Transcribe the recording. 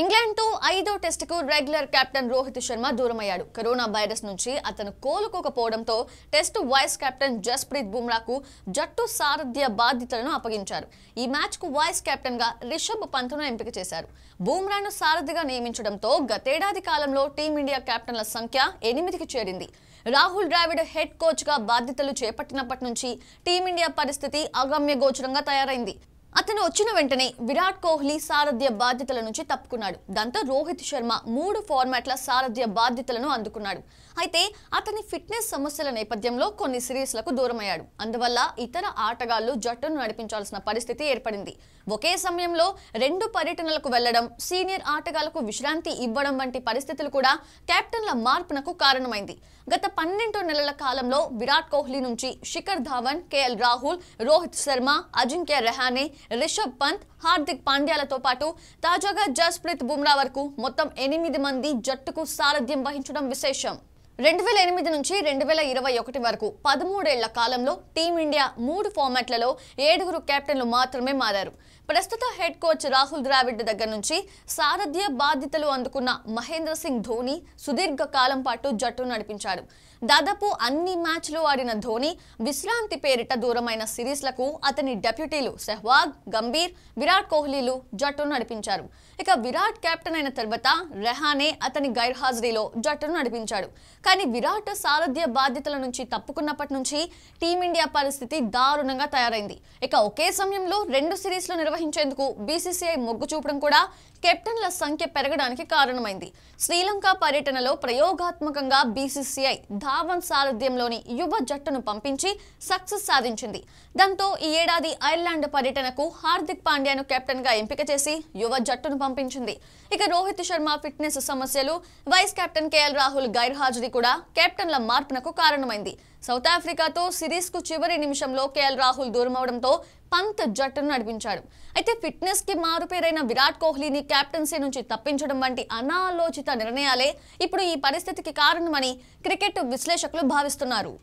ఇంగ్లాండ్తో ఐదో టెస్టుకు regular captain Rohit Sharma దూరమయ్యాడు కరోనా వైరస్ నుంచి అతను కోలుకోకపోవడంతో టెస్టు వైస్ కెప్టెన్ జస్ప్రీత్ బుమ్రాకు జట్టు సారథ్య బాధ్యతలను అప్పగించారు ఈ మ్యాచ్కు వైస్ కెప్టెన్గా రిషబ్ పంత్ను ఎంపిక చేశారు బుమ్రాను సారథిగా నియమించడంతో గతేడాది కాలంలో టీమిండియా కెప్టెన్ల సంఖ్య ఎనిమిదికి చేరింది రాహుల్ ద్రావిడ్ హెడ్ కోచ్గా బాధ్యతలు చేపట్టినప్పటి నుంచి టీమిండియా పరిస్థితి అగమ్యగోచరంగా తయారైంది అతను వచ్చిన వెంటనే విరాట్ కోహ్లీ సారథ్య బాధ్యతల నుంచి తప్పుకున్నాడు దాంతో రోహిత్ శర్మ మూడు ఫార్మాట్ల సారథ్య బాధ్యతలను అందుకున్నాడు అయితే అతని ఫిట్నెస్ సమస్యల నేపథ్యంలో కొన్ని సిరీస్లకు దూరమయ్యాడు అందువల్ల ఇతర ఆటగాళ్లు జట్టును నడిపించాల్సిన పరిస్థితి ఏర్పడింది ఒకే సమయంలో రెండు పర్యటనలకు వెళ్లడం సీనియర్ ఆటగాళ్లకు విశ్రాంతి ఇవ్వడం వంటి పరిస్థితులు కూడా కెప్టెన్ల మార్పునకు కారణమైంది గత పన్నెండు నెలల కాలంలో విరాట్ కోహ్లీ నుంచి శిఖర్ ధావన్ కేఎల్ రాహుల్ రోహిత్ శర్మ అజింక్య రెహానే రిషబ్ పంత్ హార్దిక్ పాండ్యాలతో పాటు తాజాగా జస్ప్రీత్ బుమ్రా వరకు మొత్తం ఎనిమిది మంది జట్టుకు సారథ్యం వహించడం విశేషం రెండు వేల ఎనిమిది నుంచి రెండు వేల ఇరవై ఒకటి వరకు పదమూడేళ్ల కాలంలో టీమిండియా మూడు ఫార్మాట్లలో ఏడుగురు కెప్టెన్లు మాత్రమే మారారు ప్రస్తుత హెడ్ కోచ్ రాహుల్ ద్రావిడ్ దగ్గర నుంచి సారథ్య బాధ్యతలు అందుకున్న మహేంద్ర సింగ్ ధోని సుదీర్ఘ కాలం పాటు జట్టు నడిపించాడు దాదాపు అన్ని మ్యాచ్లు ఆడిన ధోని విశ్రాంతి పేరిట దూరమైన సిరీస్లకు అతని డెప్యూటీలు సెహ్వాగ్ గంభీర్ విరాట్ కోహ్లీలు జట్టును నడిపించారు ఇక విరాట్ కెప్టెన్ అయిన తర్వాత రెహానే అతని గైర్హాజరీలో జట్టును నడిపించాడు కానీ విరాట్ సారథ్య బాధ్యతల నుంచి తప్పుకున్నప్పటి నుంచి టీమిండియా పరిస్థితి దారుణంగా తయారైంది ఇక ఒకే సమయంలో రెండు సిరీస్లు నిర్వహించేందుకు బీసీసీఐ మొగ్గు చూపడం కూడా కెప్టెన్ల సంఖ్య పెరగడానికి కారణమైంది శ్రీలంక పర్యటనలో ప్రయోగాత్మకంగా బీసీసీఐ ధావన్ సారథ్యంలోని యువ జట్టును పంపించి సక్సెస్ సాధించింది దాంతో ఈ ఏడాది ఐర్లాండ్ పర్యటనకు హార్దిక్ పాండ్యాను కెప్టెన్ గా ఎంపిక చేసి యువ జట్టును పంపించింది ఇక రోహిత్ శర్మ ఫిట్నెస్ సమస్యలు వైస్ కెప్టెన్ కేఎల్ రాహుల్ గైర్హాజరీ కూడా కెప్టెన్ల మార్పునకు కారణమైంది సౌత్ ఆఫ్రికాతో సిరీస్కు చివరి నిమిషంలో కేఎల్ రాహుల్ దూరమవడంతో పంత్ జట్టును నడిపించాడు అయితే ఫిట్నెస్ కి మారుపేరైన విరాట్ కోహ్లీని కెప్టెన్సీ నుంచి తప్పించడం వంటి అనాలోచిత నిర్ణయాలే ఇప్పుడు ఈ పరిస్థితికి కారణమని క్రికెట్ విశ్లేషకులు భావిస్తున్నారు